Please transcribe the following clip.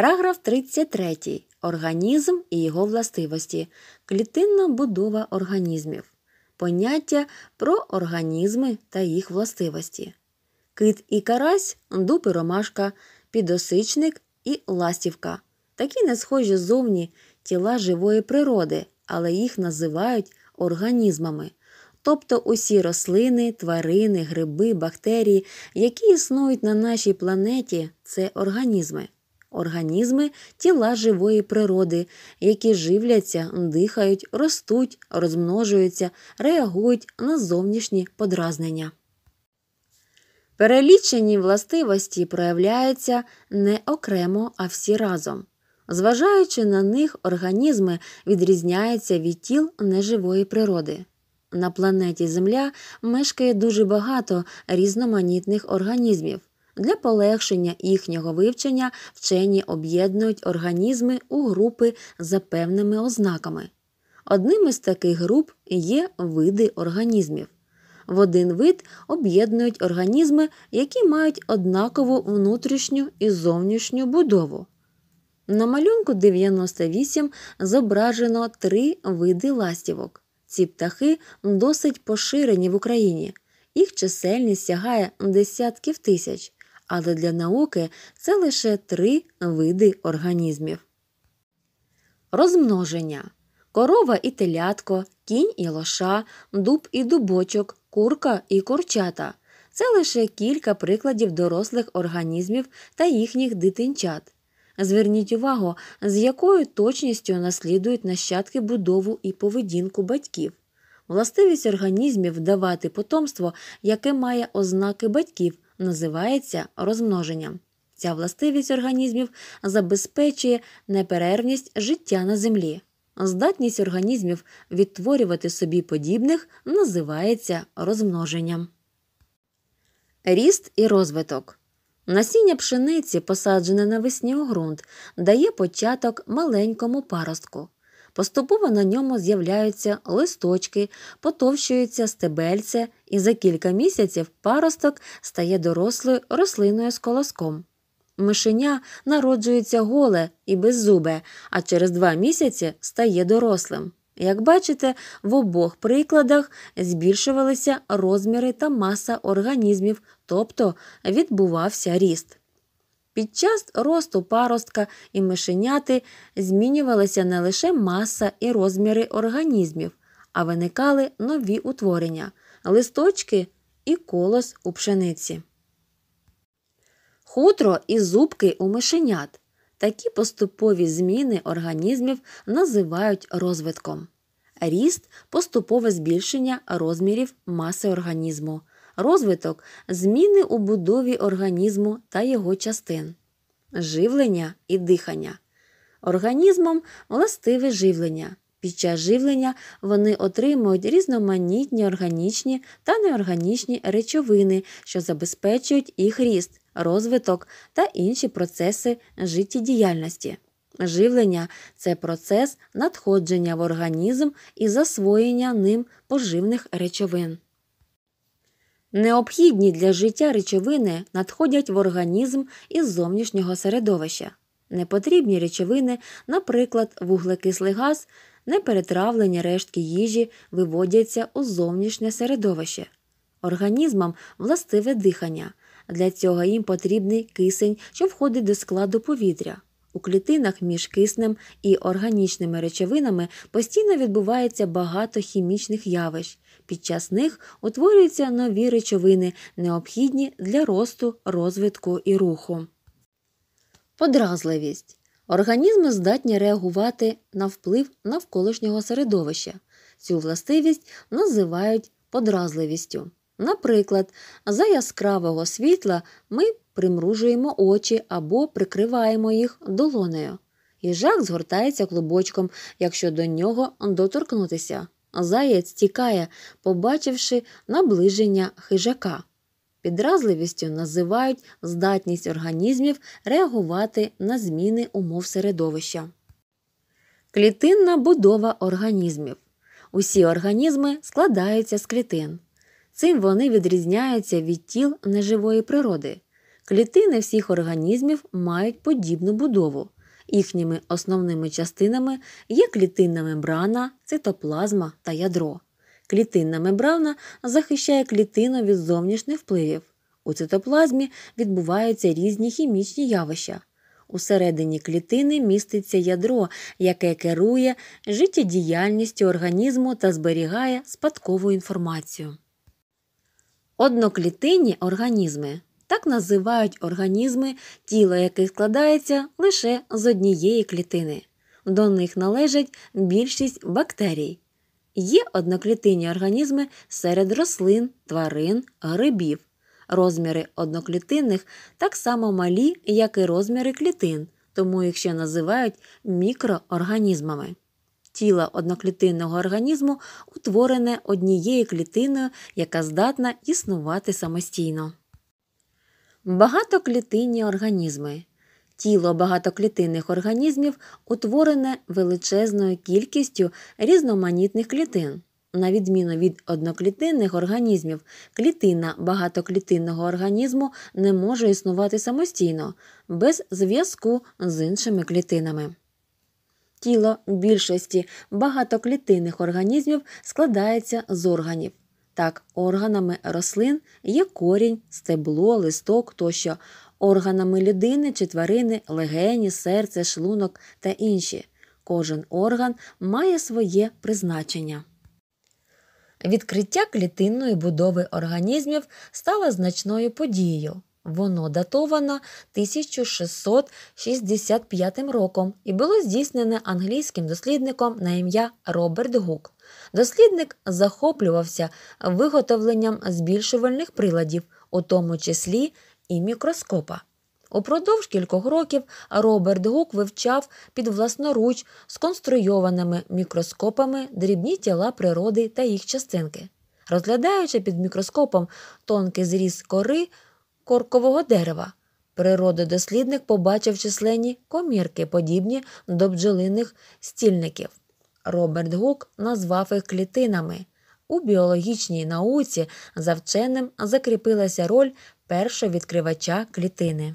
Параграф 33. Організм і його властивості. Клітинна будова організмів. Поняття про організми та їх властивості. Кит і карась, дуб і ромашка, підосичник і ластівка. Такі не схожі зовні тіла живої природи, але їх називають організмами. Тобто усі рослини, тварини, гриби, бактерії, які існують на нашій планеті, це організми організми тіла живої природи, які живляться, дихають, ростуть, розмножуються, реагують на зовнішні подразнення. Перелічені властивості проявляються не окремо, а всі разом. Зважаючи на них, організми відрізняються від тіл неживої природи. На планеті Земля мешкає дуже багато різноманітних організмів. Для полегшення їхнього вивчення вчені об'єднують організми у групи за певними ознаками. Одним із таких груп є види організмів. В один вид об'єднують організми, які мають однакову внутрішню і зовнішню будову. На малюнку 98 зображено три види ластівок. Ці птахи досить поширені в Україні. Їх чисельність сягає десятків тисяч але для науки це лише три види організмів. Розмноження корова і телятко, кінь і лоша, дуб і дубочок, курка і курчата. Це лише кілька прикладів дорослих організмів та їхніх дитинчат. Зверніть увагу, з якою точністю наслідують нащадки будову і поведінку батьків. Властивість організмів давати потомство, яке має ознаки батьків, називається розмноженням. Ця властивість організмів забезпечує неперервність життя на землі. Здатність організмів відтворювати собі подібних називається розмноженням. Ріст і розвиток. Насіння пшениці, посаджене навесні у ґрунт, дає початок маленькому паростку. Поступово на ньому з'являються листочки, потовщується стебельце, і за кілька місяців паросток стає дорослою рослиною з колоском. Мишеня народжується голе і беззубе, а через два місяці стає дорослим. Як бачите, в обох прикладах збільшувалися розміри та маса організмів, тобто відбувався ріст. Під час росту паростка і мишеняти змінювалися не лише маса і розміри організмів, а виникали нові утворення листочки і колос у пшениці. Хутро і зубки у мишенят. Такі поступові зміни організмів називають розвитком. Ріст поступове збільшення розмірів маси організму розвиток зміни у будові організму та його частин, живлення і дихання. Організмом властиве живлення. Під час живлення вони отримують різноманітні органічні та неорганічні речовини, що забезпечують їх ріст, розвиток та інші процеси життєдіяльності. Живлення це процес надходження в організм і засвоєння ним поживних речовин. Необхідні для життя речовини надходять в організм із зовнішнього середовища. Непотрібні речовини, наприклад, вуглекислий газ, неперетравлені рештки їжі виводяться у зовнішнє середовище. Організмам властиве дихання. Для цього їм потрібний кисень, що входить до складу повітря. У клітинах між киснем і органічними речовинами постійно відбувається багато хімічних явищ. Під час них утворюються нові речовини, необхідні для росту, розвитку і руху. Подразливість. Організми здатні реагувати на вплив навколишнього середовища. Цю властивість називають подразливістю. Наприклад, за яскравого світла ми примружуємо очі або прикриваємо їх долонею. Їжак згортається клубочком, якщо до нього доторкнутися. Заяць тікає, побачивши наближення хижака. Підразливістю називають здатність організмів реагувати на зміни умов середовища. Клітинна будова організмів. Усі організми складаються з клітин. Цим вони відрізняються від тіл неживої природи. Клітини всіх організмів мають подібну будову. Їхніми основними частинами є клітинна мембрана, цитоплазма та ядро. Клітинна мембрана захищає клітину від зовнішніх впливів. У цитоплазмі відбуваються різні хімічні явища. Усередині клітини міститься ядро, яке керує життєдіяльністю організму та зберігає спадкову інформацію. Одноклітинні організми так називають організми, тіло яких складається лише з однієї клітини. До них належать більшість бактерій. Є одноклітинні організми серед рослин, тварин, грибів. Розміри одноклітинних так само малі, як і розміри клітин, тому їх ще називають мікроорганізмами. Тіло одноклітинного організму утворене однією клітиною, яка здатна існувати самостійно. Багатоклітинні організми. Тіло багатоклітинних організмів утворене величезною кількістю різноманітних клітин. На відміну від одноклітинних організмів, клітина багатоклітинного організму не може існувати самостійно, без зв'язку з іншими клітинами. Тіло більшості багатоклітинних організмів складається з органів. Так, органами рослин є корінь, стебло, листок тощо, органами людини чи тварини, легені, серце, шлунок та інші. Кожен орган має своє призначення. Відкриття клітинної будови організмів стало значною подією. Воно датовано 1665 роком і було здійснене англійським дослідником на ім'я Роберт Гук. Дослідник захоплювався виготовленням збільшувальних приладів, у тому числі і мікроскопа. Упродовж кількох років Роберт Гук вивчав під власноруч сконструйованими мікроскопами дрібні тіла природи та їх частинки. Розглядаючи під мікроскопом тонкий зріз кори коркового дерева. Природодослідник побачив численні комірки, подібні до бджолиних стільників. Роберт Гук назвав їх клітинами. У біологічній науці за вченим закріпилася роль першого відкривача клітини.